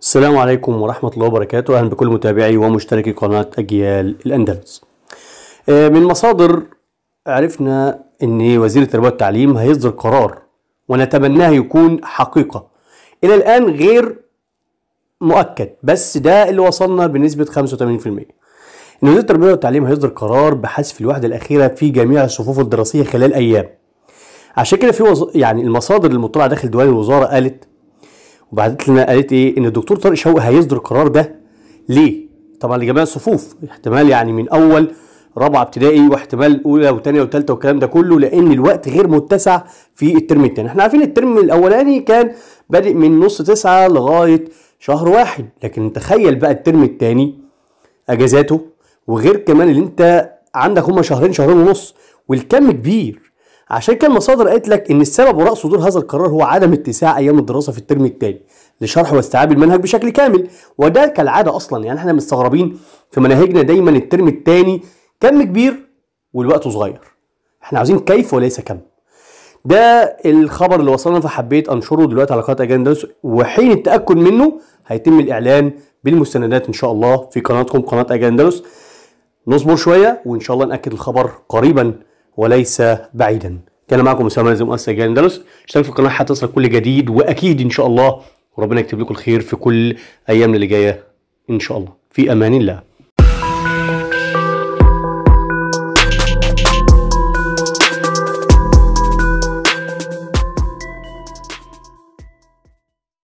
السلام عليكم ورحمة الله وبركاته أهلا بكل متابعي ومشتركي قناة أجيال الأندلس آه، من مصادر عرفنا أن وزير التربية والتعليم هيصدر قرار ونتمناه يكون حقيقة إلى الآن غير مؤكد بس ده اللي وصلنا بنسبة 85% إن وزير التربية والتعليم هيصدر قرار بحذف الوحدة الأخيرة في جميع الصفوف الدراسية خلال أيام عشان كده في وز... يعني المصادر المطلعة داخل ديوان الوزارة قالت وبعدت لنا قالت ايه ان الدكتور طارق شوقي هيصدر القرار ده ليه طبعا لجميع الصفوف احتمال يعني من اول رابعه ابتدائي واحتمال اولى وثانيه وثالثه والكلام ده كله لان الوقت غير متسع في الترم الثاني احنا عارفين الترم الاولاني كان بادئ من نص تسعة لغايه شهر واحد لكن تخيل بقى الترم الثاني اجازاته وغير كمان اللي انت عندك هما شهرين شهرين ونص والكم كبير عشان كده المصادر قالت لك ان السبب وراء صدور هذا القرار هو عدم اتساع ايام الدراسه في الترم الثاني لشرح واستيعاب المنهج بشكل كامل وده كالعاده اصلا يعني احنا مستغربين في مناهجنا دايما الترم الثاني كم كبير والوقت صغير احنا عاوزين كيف وليس كم ده الخبر اللي وصلنا فحبيت انشره دلوقتي على قناه اجندس وحين التاكد منه هيتم الاعلان بالمستندات ان شاء الله في قناتكم قناه اجندلس نصبر شويه وان شاء الله ناكد الخبر قريبا وليس بعيدا كان معكم اسامه نازل مؤسسه جاي اندلس اشترك في القناه حتى يصلك كل جديد واكيد ان شاء الله وربنا يكتب لكم الخير في كل ايامنا اللي جايه ان شاء الله في امان الله